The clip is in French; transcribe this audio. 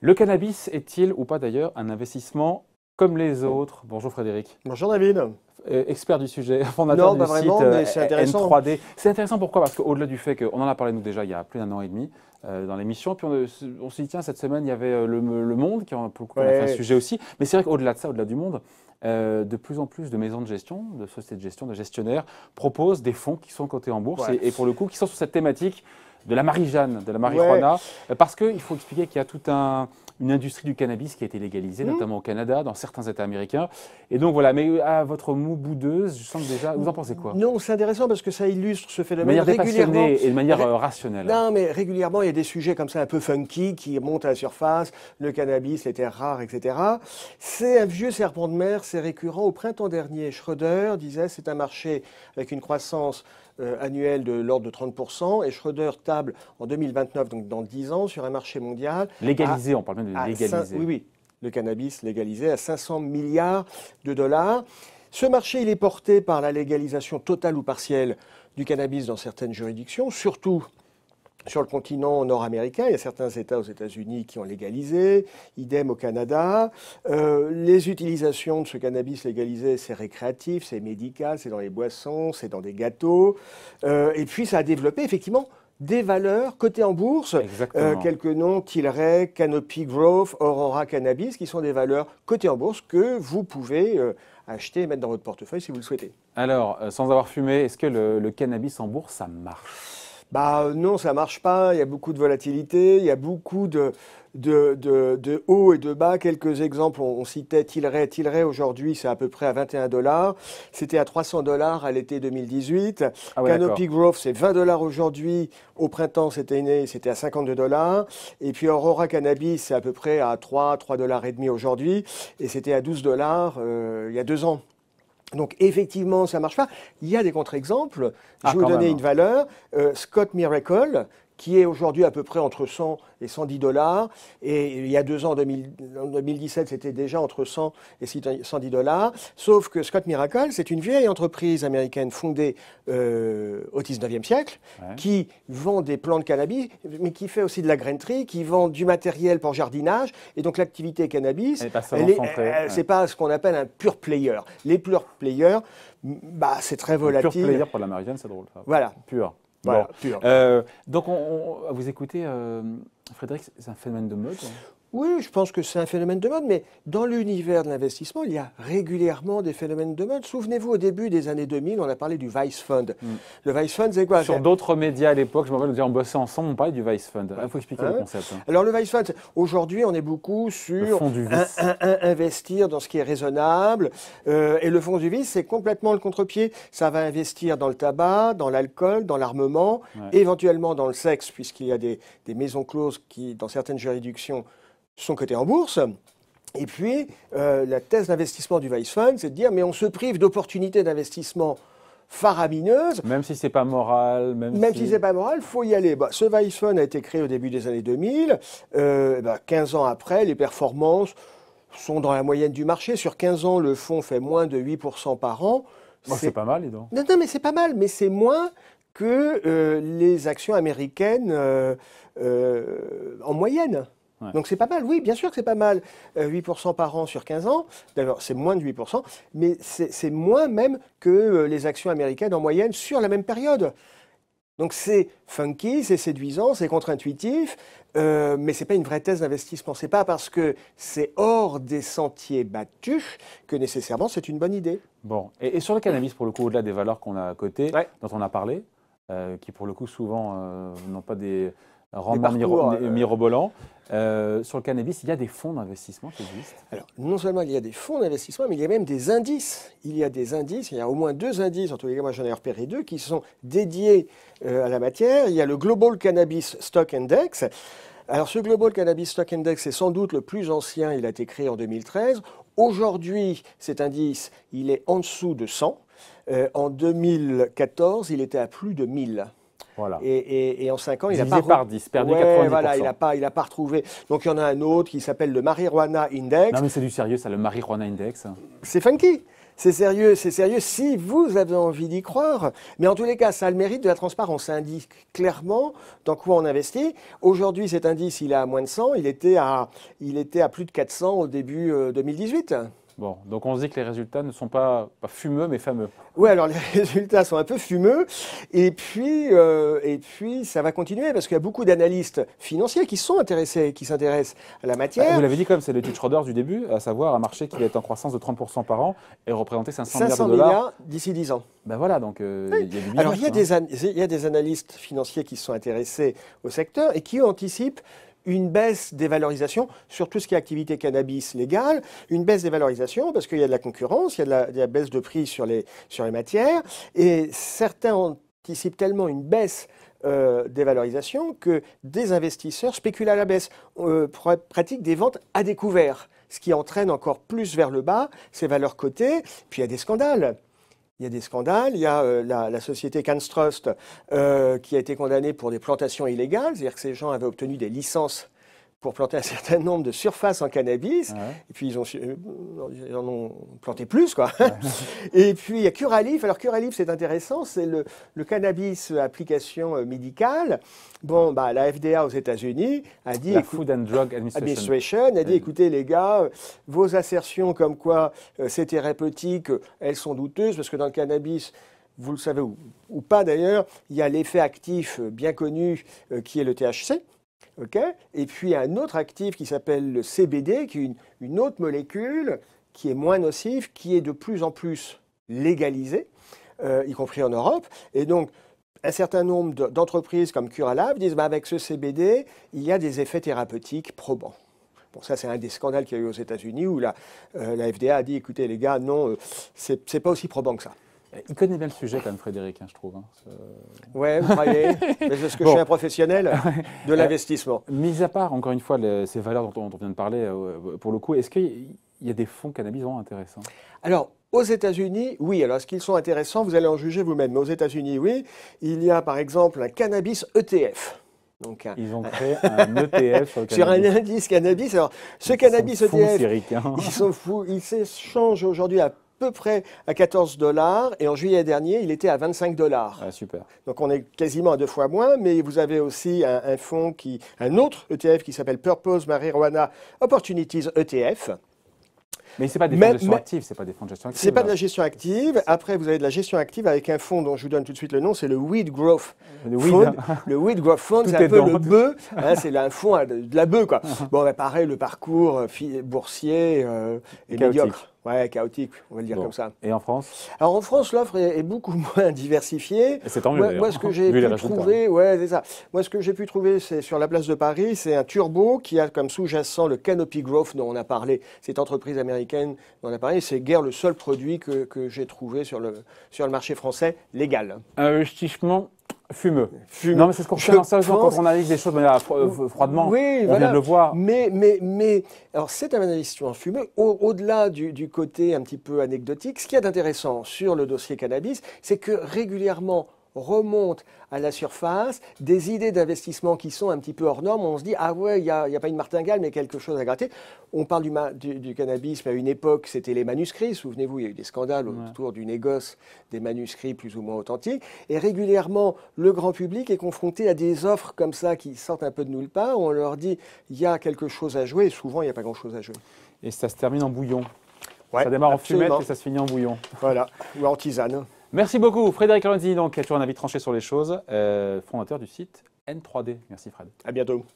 Le cannabis est-il ou pas d'ailleurs un investissement comme les autres Bonjour Frédéric. Bonjour David. Euh, expert du sujet, fondateur N3D. Euh, c'est intéressant pourquoi Parce qu'au-delà du fait qu'on en a parlé nous déjà il y a plus d'un an et demi euh, dans l'émission, puis on, se s'est dit tiens cette semaine il y avait le, Monde qui en a fait un sujet aussi, mais c'est vrai qu'au-delà de ça, au-delà du Monde, de plus en plus de maisons de gestion, de sociétés de gestion, de gestionnaires proposent des fonds qui sont cotés en bourse et, pour le coup qui sont sur cette thématique de la Marie-Jeanne, de la marijuana, parce qu'il faut expliquer qu'il y a toute une industrie du cannabis qui a été légalisée, mmh. notamment au Canada, dans certains États américains. Et donc voilà, mais à votre mou boudeuse, je sens déjà, vous en pensez quoi Non, c'est intéressant parce que ça illustre ce phénomène. De manière régulièrement, et de manière euh, rationnelle. Non, mais régulièrement, il y a des sujets comme ça un peu funky qui montent à la surface, le cannabis, les terres rares, etc. C'est un vieux serpent de mer, c'est récurrent. Au printemps dernier, Schroeder disait c'est un marché avec une croissance euh, annuel de l'ordre de 30%. Et Schroeder table en 2029, donc dans 10 ans, sur un marché mondial. Légalisé, on parle même de légalisé. oui, oui, le cannabis légalisé à 500 milliards de dollars. Ce marché, il est porté par la légalisation totale ou partielle du cannabis dans certaines juridictions, surtout sur le continent nord-américain, il y a certains États aux États-Unis qui ont légalisé, idem au Canada. Euh, les utilisations de ce cannabis légalisé, c'est récréatif, c'est médical, c'est dans les boissons, c'est dans des gâteaux. Euh, et puis ça a développé effectivement des valeurs cotées en bourse. Euh, quelques noms, Tilray, Canopy Growth, Aurora Cannabis, qui sont des valeurs cotées en bourse que vous pouvez euh, acheter et mettre dans votre portefeuille si vous le souhaitez. Alors, sans avoir fumé, est-ce que le cannabis en bourse, ça marche bah, euh, non, ça marche pas. Il y a beaucoup de volatilité, il y a beaucoup de, hauts et de bas. Quelques exemples, on, citait Tilray. Tilray aujourd'hui, c'est à peu près à 21 dollars. C'était à 300 dollars à l'été 2018. Ah Canopy Growth, c'est 20 dollars aujourd'hui. Au printemps, c'était c'était à 52 dollars. Et puis Aurora Cannabis, c'est à peu près à 3, 3 dollars et demi aujourd'hui. Et c'était à 12 dollars euh, il y a deux ans. Donc effectivement, ça ne marche pas. Il y a des contre-exemples. Ah, je vais vous donner une hein. valeur. Euh, Scott Miracle, qui est aujourd'hui à peu près entre 100 et 110 dollars. Et il y a deux ans, en 2017, c'était déjà entre 100 et 110 dollars. Sauf que Scott Miracle, c'est une vieille entreprise américaine fondée euh, au 19e siècle, qui vend des plants de cannabis, mais qui fait aussi de la grainerie, qui vend du matériel pour jardinage. Et donc l'activité cannabis, c'est pas ce qu'on appelle un pur player. Les pure players, bah, c'est très volatile. Pure player pour l'américaine, c'est drôle. Ça. Voilà. Pure. Voilà, euh, donc, on, vous écoutez, euh, Frédéric, c'est un phénomène de mode hein oui, je pense que c'est un phénomène de mode, mais dans l'univers de l'investissement, il y a régulièrement des phénomènes de mode. Souvenez-vous, au début des années 2000, on a parlé du Vice Fund. Mm. Le Vice Fund, c'est quoi Sur d'autres médias à l'époque, je me rappelle, nous dire en ensemble, on parlait du Vice Fund. Il faut expliquer hein le concept. Hein. Alors, le Vice Fund, aujourd'hui, on est beaucoup sur investir dans ce qui est raisonnable. Euh, et le fonds du vice, c'est complètement le contre-pied. Ça va investir dans le tabac, dans l'alcool, dans l'armement, éventuellement dans le sexe, puisqu'il y a des, des maisons closes qui, dans certaines juridictions, son côté en bourse. Et puis, euh, la thèse d'investissement du Vice Fund, c'est de dire, mais on se prive d'opportunités d'investissement faramineuses. Même si c'est pas moral. Même, si, c'est pas moral, faut y aller. Bah, ce Vice Fund a été créé au début des années 2000. 15 euh, bah, ans après, les performances sont dans la moyenne du marché. Sur 15 ans, le fonds fait moins de 8% par an. Oh, c'est pas mal, les dents. Non, mais c'est pas mal, mais c'est moins que euh, les actions américaines en moyenne. Donc c'est pas mal, oui, bien sûr que c'est pas mal. 8% euh, par an sur 15 ans, d'ailleurs c'est moins de 8%, mais c'est moins même que euh, les actions américaines en moyenne sur la même période. Donc c'est funky, c'est séduisant, c'est contre-intuitif, euh, mais c'est pas une vraie thèse d'investissement. Ce pas parce que c'est hors des sentiers battus que nécessairement c'est une bonne idée. Bon, et, sur le cannabis, pour le coup, au-delà des valeurs qu'on a à côté, dont on a parlé, qui pour le coup souvent n'ont pas des rendement euh, mirobolant. Euh, sur le cannabis, il y a des fonds d'investissement qui existent Alors, non seulement il y a des fonds d'investissement, mais il y a même des indices. Il y a des indices, il y a au moins deux indices, en tout les cas, moi j'en ai repéré deux, qui sont dédiés euh, à la matière. Il y a le Global Cannabis Stock Index. Alors, ce Global Cannabis Stock Index est sans doute le plus ancien, il a été créé en 2013. Aujourd'hui, cet indice, il est en dessous de 100. en 2014, il était à plus de 1000. Et, en 5 ans, il a pas. par 10, perdu ouais, Voilà, il n'a pas, il a pas retrouvé. Donc il y en a un autre qui s'appelle le Marijuana Index. Non, mais c'est du sérieux, ça, le Marijuana Index. C'est funky. C'est sérieux, c'est sérieux si vous avez envie d'y croire. Mais en tous les cas, ça a le mérite de la transparence. Ça indique clairement dans quoi on investit. Aujourd'hui, cet indice, il est à moins de 100. Il était à, il était à plus de 400 au début 2018. Euh, Bon, donc on se dit que les résultats ne sont pas, fumeux, mais fameux. Oui, alors les résultats sont un peu fumeux, et puis, euh, et puis ça va continuer, parce qu'il y a beaucoup d'analystes financiers qui sont intéressés, qui s'intéressent à la bah, matière. vous l'avez dit comme c'est l'étude Schroeder du début, à savoir un marché qui va être en croissance de 30% par an et représenter 500, milliards de dollars. d'ici 10 ans. Ben voilà, donc euh, Alors il y, a des il y a des analystes financiers qui sont intéressés au secteur et qui anticipent une baisse des valorisations sur tout ce qui est activité cannabis légale, une baisse des valorisations parce qu'il y a de la concurrence, il y a de la, baisse de prix sur les, sur les matières, et certains anticipent tellement une baisse euh, des valorisations que des investisseurs spéculent à la baisse, euh, pratiquent des ventes à découvert, ce qui entraîne encore plus vers le bas ces valeurs cotées, puis il y a des scandales il y a des scandales. Il y a euh, la, société Canstrust euh, qui a été condamnée pour des plantations illégales, c'est-à-dire que ces gens avaient obtenu des licences pour planter un certain nombre de surfaces en cannabis. Et puis, ils, ont, euh, en ont planté plus, quoi. et puis, il y a Curalif. Alors, Curalif, c'est intéressant. C'est le, cannabis euh, application euh, médicale. Bon, bah, la FDA aux États-Unis a dit... La Food and Drug Administration. a dit, écoutez, les gars, vos assertions comme quoi c'est thérapeutique, elles sont douteuses, parce que dans le cannabis vous le savez ou, pas d'ailleurs, il y a l'effet actif bien connu qui est le THC, et puis un autre actif qui s'appelle le CBD, qui est une, autre molécule qui est moins nocive, qui est de plus en plus légalisée, euh, y compris en Europe. Et donc, un certain nombre d'entreprises comme Curalab disent bah, avec ce CBD, il y a des effets thérapeutiques probants. Bon, ça, c'est un des scandales qu'il y a eu aux États-Unis où la, FDA euh, a dit écoutez, les gars, non, euh, ce c'est pas aussi probant que ça. Il connaît bien le sujet, quand Frédéric, hein, je trouve. Hein, Ouais, vous croyez Mais que je suis un professionnel de euh, l'investissement Mis à part, encore une fois, ces valeurs dont on, vient de parler, euh, euh, pour le coup, est-ce qu'il y a des fonds cannabis vraiment intéressants Alors, aux États-Unis, oui. Alors, est-ce qu'ils sont intéressants Vous allez en juger vous-même. Mais aux États-Unis, oui. Il y a, par exemple, un cannabis ETF. Donc, ils ont créé un ETF sur, un indice cannabis. Alors, ce cannabis ETF, il ils sont fous. Ils aujourd'hui à à peu près à 14 dollars et en juillet dernier, il était à 25 dollars. Ah, super. Donc on est quasiment à deux fois moins, mais vous avez aussi un, fonds qui, un autre ETF qui s'appelle Purpose Marijuana Opportunities ETF mais ce n'est pas des fonds de gestion active, c'est pas des fonds de gestion active. C'est pas de la gestion active. Après, vous avez de la gestion active avec un fonds dont je vous donne tout de suite le nom, c'est le Weed Growth le Fund. Weed. Le Weed Growth Fund, c'est un peu le bœuf, hein, c'est un fonds de la bœuf, quoi. bon, pareil, le parcours euh, boursier est euh, médiocre. Ouais, chaotique, on va le dire comme ça. Et en France Alors en France, l'offre est, beaucoup moins diversifiée. C'est tant mieux. Moi, moi ce que j'ai pu ouais, c'est ça. Moi, ce que j'ai pu trouver, c'est sur la place de Paris, c'est un turbo qui a comme sous-jacent le Canopy Growth dont on a parlé, cette entreprise américaine dans l'appareil. C'est guère le seul produit que, que j'ai trouvé sur le, sur le marché français légal. Un investissement Fumeux. Non, mais c'est ce qu'on fait pense... quand on analyse les choses de manière euh, froidement. Oui, on vient de le voir. Mais, mais, mais, alors c'est un investissement fumeux. Au-delà du, du côté un petit peu anecdotique, ce qu'il y a d'intéressant sur le dossier cannabis, c'est que régulièrement, remonte à la surface, des idées d'investissement qui sont un petit peu hors normes, on se dit, ah ouais, il n'y a, pas une martingale, mais quelque chose à gratter. On parle du, cannabis, mais à une époque, c'était les manuscrits, souvenez-vous, il y a eu des scandales autour du négoce des manuscrits plus ou moins authentiques, et régulièrement, le grand public est confronté à des offres comme ça qui sortent un peu de nulle part, on leur dit, il y a quelque chose à jouer, et souvent, il n'y a pas grand-chose à jouer. Et ça se termine en bouillon. ça démarre en fumette et ça se finit en bouillon. Voilà, ou en tisane. Merci beaucoup, Frédéric Landini. donc, qui a toujours un avis tranché sur les choses, euh, fondateur du site N3D. Merci, Fred. À bientôt.